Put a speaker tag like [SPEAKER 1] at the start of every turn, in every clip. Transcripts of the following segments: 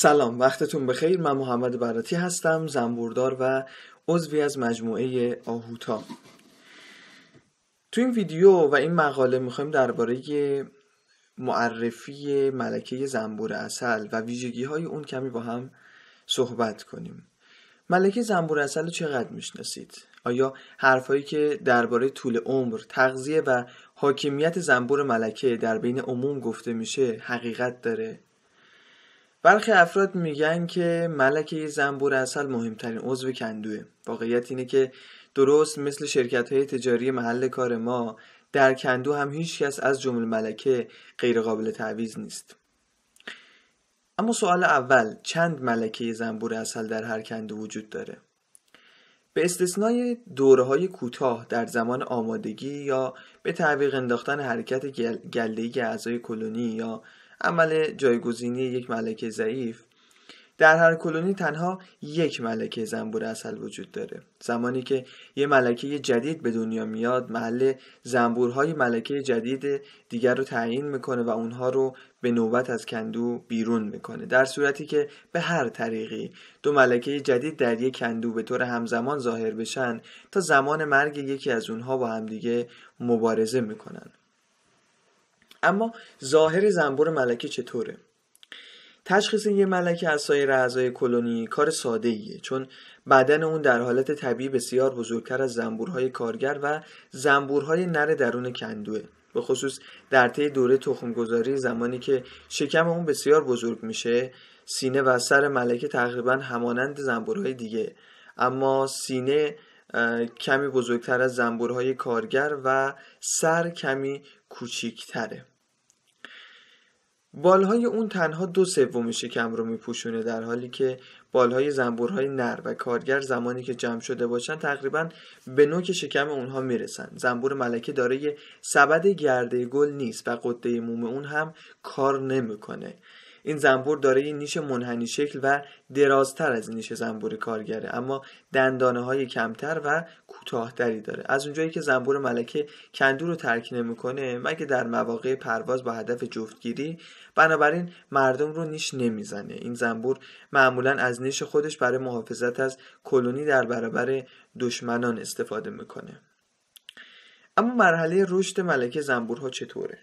[SPEAKER 1] سلام وقتتون بخیر من محمد براتی هستم زنبوردار و عضوی از مجموعه آهوتا تو این ویدیو و این مقاله میخوایم درباره معرفی ملکه زنبور اصل و ویژگی های اون کمی با هم صحبت کنیم ملکه زنبور اصل رو چقدر میشناسید؟ آیا حرفهایی که درباره طول عمر، تغذیه و حاکمیت زنبور ملکه در بین عموم گفته میشه حقیقت داره؟ برخی افراد میگن که ملکه زنبور اصل مهمترین عضو کندوه واقعیت اینه که درست مثل شرکت های تجاری محل کار ما در کندو هم هیچ کس از جمله ملکه غیر قابل تعویض نیست اما سوال اول چند ملکه زنبور اصل در هر کندو وجود داره به استثنای دوره های کوتاه در زمان آمادگی یا به تعویق انداختن حرکت گل... گلدهی اعضای کلونی یا عمل جایگزینی یک ملکه ضعیف در هر کلونی تنها یک ملکه زنبور اصل وجود داره زمانی که یه ملکه جدید به دنیا میاد محل زنبورهای ملکه جدید دیگر رو تعیین میکنه و اونها رو به نوبت از کندو بیرون میکنه در صورتی که به هر طریقی دو ملکه جدید در یک کندو به طور همزمان ظاهر بشن تا زمان مرگ یکی از اونها با همدیگه مبارزه میکنن اما ظاهر زنبور ملکه چطوره تشخیص یه ملکه از سایر اعضای کلونی کار ساده ایه چون بدن اون در حالت طبیعی بسیار بزرگتر از زنبورهای کارگر و زنبورهای نر درون کندوه به خصوص در طی دوره تخمگذاری زمانی که شکم اون بسیار بزرگ میشه سینه و سر ملکه تقریبا همانند زنبورهای دیگه اما سینه کمی بزرگتر از زنبورهای کارگر و سر کمی کوچیکتره بالهای اون تنها دو سوم شکم رو میپوشونه در حالی که بالهای زنبورهای نر و کارگر زمانی که جمع شده باشن تقریبا به نوک شکم اونها میرسن زنبور ملکه داره یه سبد گرده گل نیست و قده موم اون هم کار نمیکنه این زنبور داره یه نیش منحنی شکل و درازتر از نیش زنبور کارگره اما دندانه های کمتر و کوتاهتری داره از اونجایی که زنبور ملکه کندو رو ترک نمیکنه مگه در مواقع پرواز با هدف جفتگیری بنابراین مردم رو نیش نمیزنه این زنبور معمولا از نیش خودش برای محافظت از کلونی در برابر دشمنان استفاده میکنه اما مرحله رشد ملکه زنبورها چطوره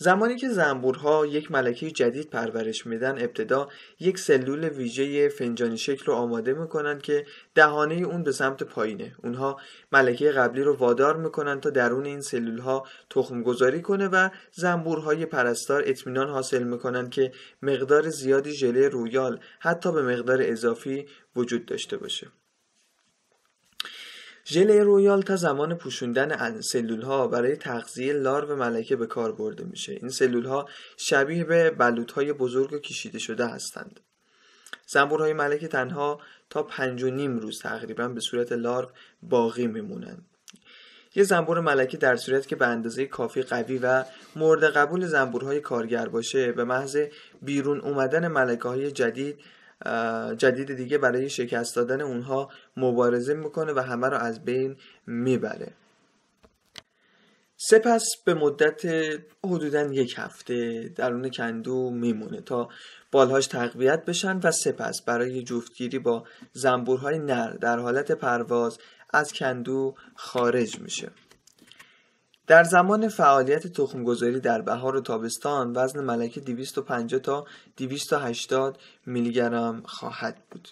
[SPEAKER 1] زمانی که زنبورها یک ملکه جدید پرورش میدن ابتدا یک سلول ویژه فنجانی شکل رو آماده میکنن که دهانه اون به سمت پایینه اونها ملکه قبلی رو وادار میکنن تا درون این سلول ها تخم گذاری کنه و زنبورهای پرستار اطمینان حاصل میکنن که مقدار زیادی ژله رویال حتی به مقدار اضافی وجود داشته باشه ژله رویال تا زمان پوشوندن سلول ها برای تغذیه لارو ملکه به کار برده میشه این سلول ها شبیه به بلوط های بزرگ و کشیده شده هستند زنبورهای ملکه تنها تا پنج و نیم روز تقریبا به صورت لارو باقی میمونند یه زنبور ملکه در صورت که به اندازه کافی قوی و مورد قبول زنبورهای کارگر باشه به محض بیرون اومدن ملکه های جدید جدید دیگه برای شکست دادن اونها مبارزه میکنه و همه رو از بین میبره سپس به مدت حدودا یک هفته درون کندو میمونه تا بالهاش تقویت بشن و سپس برای جفتگیری با زنبورهای نر در حالت پرواز از کندو خارج میشه در زمان فعالیت تخمگذاری در بهار و تابستان وزن ملکه 250 تا 280 میلی گرم خواهد بود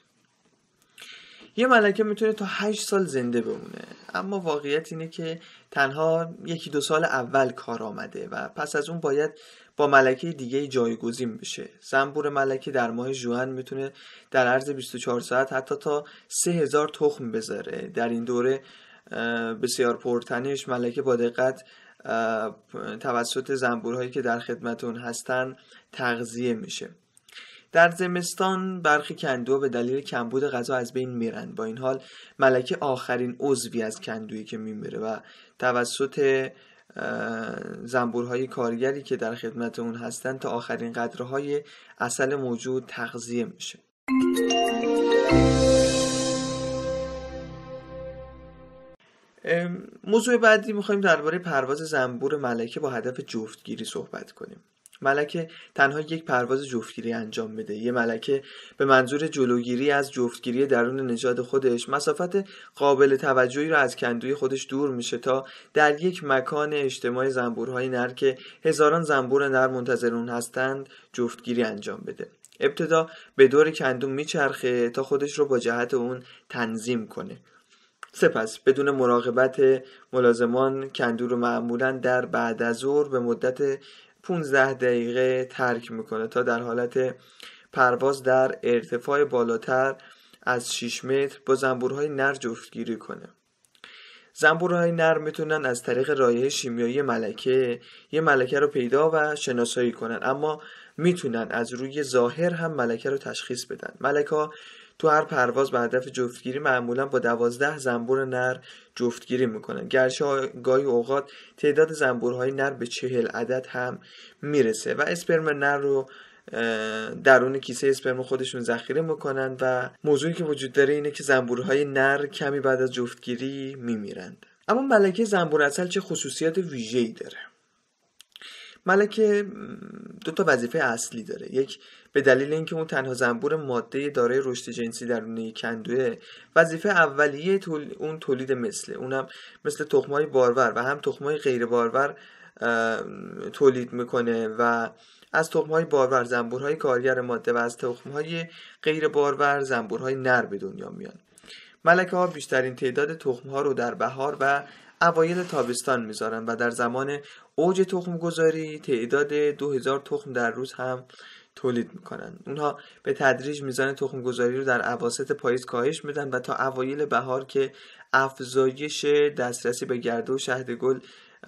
[SPEAKER 1] یه ملکه میتونه تا 8 سال زنده بمونه اما واقعیت اینه که تنها یکی دو سال اول کار آمده و پس از اون باید با ملکه دیگه جایگزین بشه زنبور ملکه در ماه جوان میتونه در عرض 24 ساعت حتی تا 3000 تخم بذاره در این دوره بسیار پرتنش ملکه با دقت توسط زنبورهایی که در خدمت اون هستن تغذیه میشه در زمستان برخی کندو به دلیل کمبود غذا از بین میرن با این حال ملکه آخرین عضوی از کندویی که میمیره و توسط زنبورهای کارگری که در خدمت اون هستن تا آخرین قدرهای اصل موجود تغذیه میشه موضوع بعدی میخوایم درباره پرواز زنبور ملکه با هدف جفتگیری صحبت کنیم ملکه تنها یک پرواز جفتگیری انجام میده یه ملکه به منظور جلوگیری از جفتگیری درون نژاد خودش مسافت قابل توجهی را از کندوی خودش دور میشه تا در یک مکان اجتماع زنبورهای نر که هزاران زنبور نر منتظرون هستند جفتگیری انجام بده ابتدا به دور کندو میچرخه تا خودش رو با جهت اون تنظیم کنه سپس بدون مراقبت ملازمان کندو رو معمولا در بعد از ظهر به مدت 15 دقیقه ترک میکنه تا در حالت پرواز در ارتفاع بالاتر از 6 متر با زنبورهای نر جفتگیری کنه زنبورهای نر میتونن از طریق رایه شیمیایی ملکه یه ملکه رو پیدا و شناسایی کنن اما میتونن از روی ظاهر هم ملکه رو تشخیص بدن ملکه تو هر پرواز به هدف جفتگیری معمولا با دوازده زنبور نر جفتگیری میکنن گرچه گاهی اوقات تعداد زنبورهای نر به چهل عدد هم میرسه و اسپرم نر رو درون کیسه اسپرم خودشون ذخیره میکنن و موضوعی که وجود داره اینه که زنبورهای نر کمی بعد از جفتگیری میمیرند اما ملکه زنبور اصل چه خصوصیات ویژه‌ای داره ملکه دو تا وظیفه اصلی داره یک به دلیل اینکه اون تنها زنبور ماده دارای رشد جنسی درونه کندوه وظیفه اولیه اون تولید مثله اونم مثل تخمای بارور و هم تخمای غیر بارور تولید میکنه و از تخمهای بارور زنبورهای کارگر ماده و از تخمهای غیر بارور زنبورهای نر به دنیا میان ملکه ها بیشترین تعداد تخمها رو در بهار و اوایل تابستان میذارن و در زمان اوج تخم گذاری تعداد 2000 تخم در روز هم تولید میکنن اونها به تدریج میزان تخم گذاری رو در اواسط پاییز کاهش میدن و تا اوایل بهار که افزایش دسترسی به گرده و شهد گل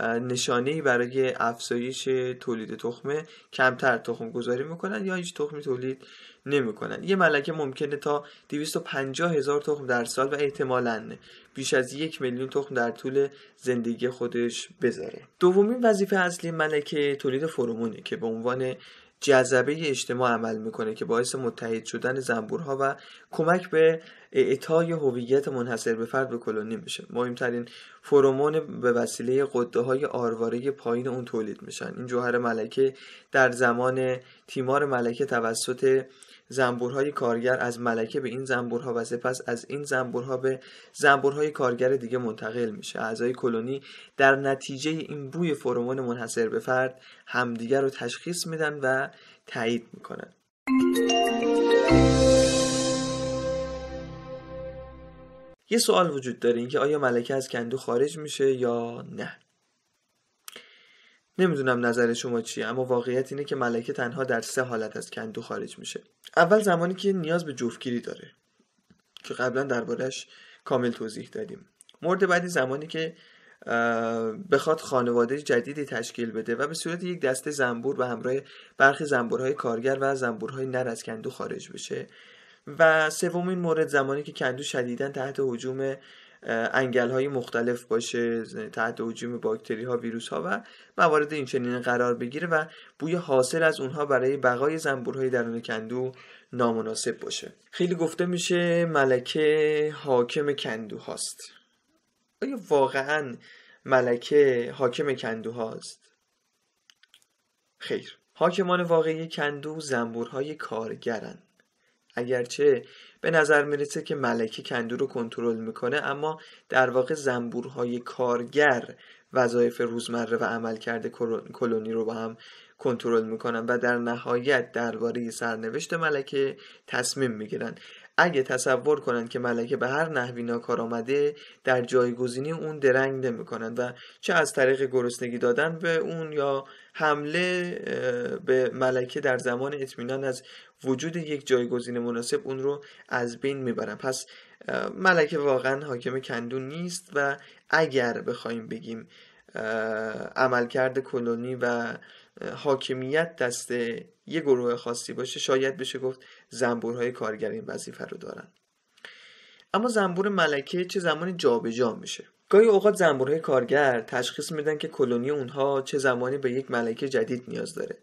[SPEAKER 1] نشانه برای افزایش تولید تخمه کمتر تخم گذاری میکنند یا هیچ تخمی تولید نمیکنند یه ملکه ممکنه تا 250 هزار تخم در سال و احتمالا بیش از یک میلیون تخم در طول زندگی خودش بذاره دومین وظیفه اصلی ملکه تولید فرومونه که به عنوان جذبه اجتماع عمل میکنه که باعث متحد شدن زنبورها و کمک به اعطای هویت منحصر به فرد به کلونی میشه مهمترین فرومون به وسیله قده های آرواره پایین اون تولید میشن این جوهر ملکه در زمان تیمار ملکه توسط زنبورهای کارگر از ملکه به این زنبورها و سپس از این زنبورها به زنبورهای کارگر دیگه منتقل میشه اعضای کلونی در نتیجه این بوی فرومون منحصر به فرد همدیگر رو تشخیص میدن و تایید میکنن یه سوال وجود داره اینکه آیا ملکه از کندو خارج میشه یا نه نمیدونم نظر شما چیه اما واقعیت اینه که ملکه تنها در سه حالت از کندو خارج میشه اول زمانی که نیاز به جفتگیری داره که قبلا دربارهش کامل توضیح دادیم مورد بعدی زمانی که بخواد خانواده جدیدی تشکیل بده و به صورت یک دسته زنبور و همراه برخی زنبورهای کارگر و زنبورهای نر از کندو خارج بشه و سومین مورد زمانی که کندو شدیدا تحت حجوم انگل های مختلف باشه تحت حجوم باکتری ها ویروس ها و موارد این چنین قرار بگیره و بوی حاصل از اونها برای بقای زنبورهای درون کندو نامناسب باشه خیلی گفته میشه ملکه حاکم کندو هاست آیا واقعا ملکه حاکم کندو هاست؟ خیر حاکمان واقعی کندو زنبورهای کارگرند اگرچه به نظر میرسه که ملکه کندو رو کنترل میکنه اما در واقع زنبورهای کارگر وظایف روزمره و عملکرد کلونی رو با هم کنترل میکنن و در نهایت درباره سرنوشت ملکه تصمیم میگیرن اگه تصور کنند که ملکه به هر نحوی ناکار آمده در جایگزینی اون درنگ کنند و چه از طریق گرسنگی دادن به اون یا حمله به ملکه در زمان اطمینان از وجود یک جایگزین مناسب اون رو از بین میبرن پس ملکه واقعا حاکم کندون نیست و اگر بخوایم بگیم عملکرد کلونی و حاکمیت دست یه گروه خاصی باشه شاید بشه گفت زنبورهای کارگر این وظیفه رو دارن اما زنبور ملکه چه زمانی جابجا میشه گاهی اوقات زنبورهای کارگر تشخیص میدن که کلونی اونها چه زمانی به یک ملکه جدید نیاز داره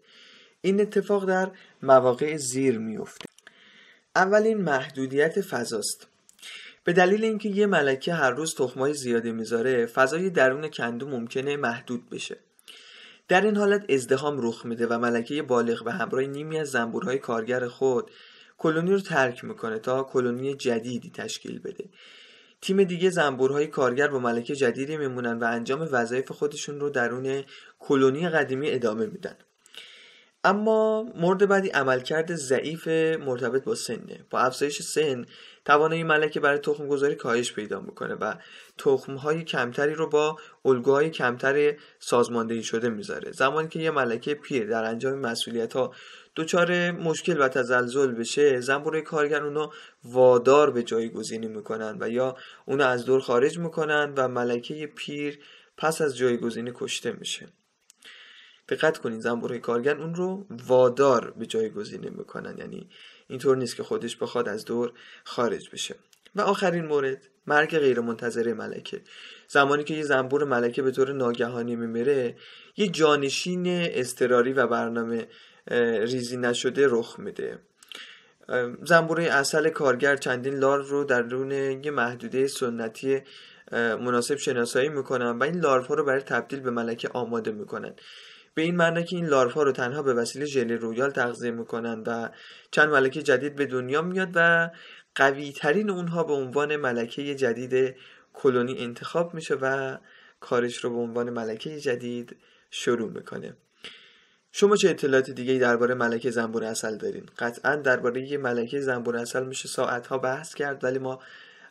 [SPEAKER 1] این اتفاق در مواقع زیر میفته اولین محدودیت فضاست به دلیل اینکه یه ملکه هر روز تخمای زیادی میذاره فضای درون کندو ممکنه محدود بشه در این حالت ازدهام رخ میده و ملکه بالغ به همراه نیمی از زنبورهای کارگر خود کلونی رو ترک میکنه تا کلونی جدیدی تشکیل بده تیم دیگه زنبورهای کارگر با ملکه جدیدی میمونن و انجام وظایف خودشون رو درون کلونی قدیمی ادامه میدن اما مورد بعدی عملکرد ضعیف مرتبط با سنه با افزایش سن توانایی ملکه برای تخم گذاری کاهش پیدا میکنه و تخم های کمتری رو با الگوهای کمتر سازماندهی شده میذاره زمانی که یه ملکه پیر در انجام مسئولیت ها دچار مشکل و تزلزل بشه زنبور کارگر اونو وادار به جایگزینی میکنن و یا اونو از دور خارج میکنن و ملکه پیر پس از جایگزینی کشته میشه دقت کنین زنبورهای کارگر اون رو وادار به جایگزینی میکنن یعنی اینطور نیست که خودش بخواد از دور خارج بشه و آخرین مورد مرگ غیرمنتظره ملکه زمانی که یه زنبور ملکه به طور ناگهانی میمیره یه جانشین استراری و برنامه ریزی نشده رخ میده زنبور اصل کارگر چندین لار رو در درون یه محدوده سنتی مناسب شناسایی میکنن و این لارف ها رو برای تبدیل به ملکه آماده میکنن به این معنی که این لاروا رو تنها به وسیله ژل رویال تغذیه میکنند و چند ملکه جدید به دنیا میاد و قوی ترین اونها به عنوان ملکه جدید کلونی انتخاب میشه و کارش رو به عنوان ملکه جدید شروع میکنه شما چه اطلاعات دیگه درباره ملکه زنبور اصل دارین قطعا درباره ملکه زنبور اصل میشه ساعت بحث کرد ولی ما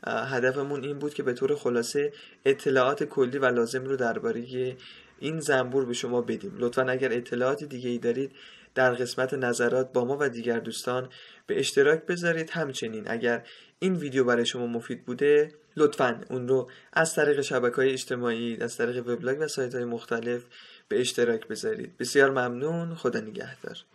[SPEAKER 1] هدفمون این بود که به طور خلاصه اطلاعات کلی و لازم رو درباره این زنبور به شما بدیم لطفا اگر اطلاعات دیگه ای دارید در قسمت نظرات با ما و دیگر دوستان به اشتراک بذارید همچنین اگر این ویدیو برای شما مفید بوده لطفا اون رو از طریق شبکه های اجتماعی از طریق وبلاگ و سایت های مختلف به اشتراک بذارید بسیار ممنون خدا نگهدار